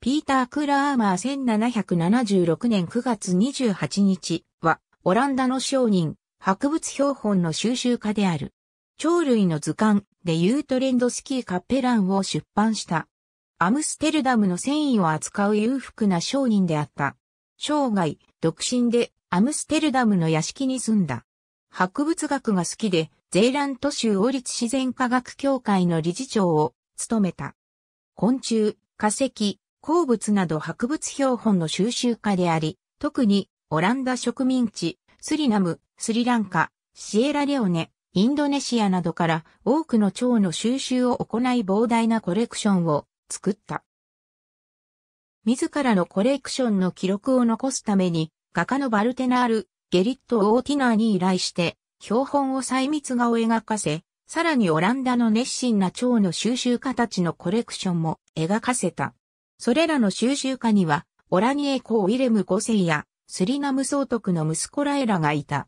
ピーター・クラーマー1776年9月28日は、オランダの商人、博物標本の収集家である。鳥類の図鑑、でユートレンドスキーカッペランを出版した。アムステルダムの繊維を扱う裕福な商人であった。生涯、独身で、アムステルダムの屋敷に住んだ。博物学が好きで、ゼーラント州王立自然科学協会の理事長を務めた。昆虫、化石、鉱物など博物標本の収集家であり、特にオランダ植民地、スリナム、スリランカ、シエラレオネ、インドネシアなどから多くの蝶の収集を行い膨大なコレクションを作った。自らのコレクションの記録を残すために、画家のバルテナール、ゲリット・オーティナーに依頼して、標本を細密画を描かせ、さらにオランダの熱心な蝶の収集家たちのコレクションも描かせた。それらの収集家には、オラニエコ・ウィレム5世や、スリナム総督の息子ラエラがいた。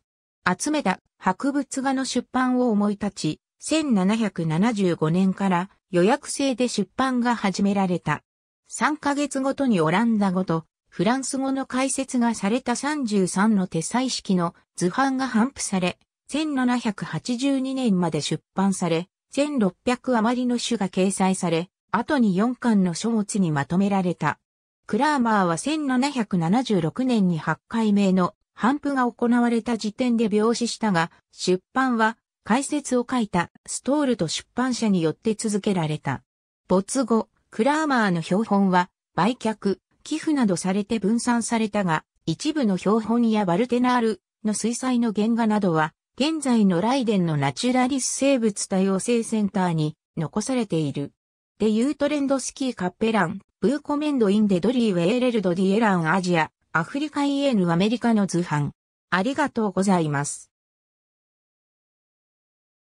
集めた博物画の出版を思い立ち、1775年から予約制で出版が始められた。3ヶ月ごとにオランダ語とフランス語の解説がされた33の手彩式の図版が頒布され、1782年まで出版され、1600余りの種が掲載され、後に4巻の書物にまとめられた。クラーマーは1776年に8回目の反布が行われた時点で病死したが、出版は解説を書いたストールと出版社によって続けられた。没後、クラーマーの標本は売却、寄付などされて分散されたが、一部の標本やバルテナールの水彩の原画などは、現在のライデンのナチュラリス生物多様性センターに残されている。デユートレンドスキーカッペラン、ブーコメンドインデドリーウェーレルドディエランアジア、アフリカイエヌアメリカの図版。ありがとうございます。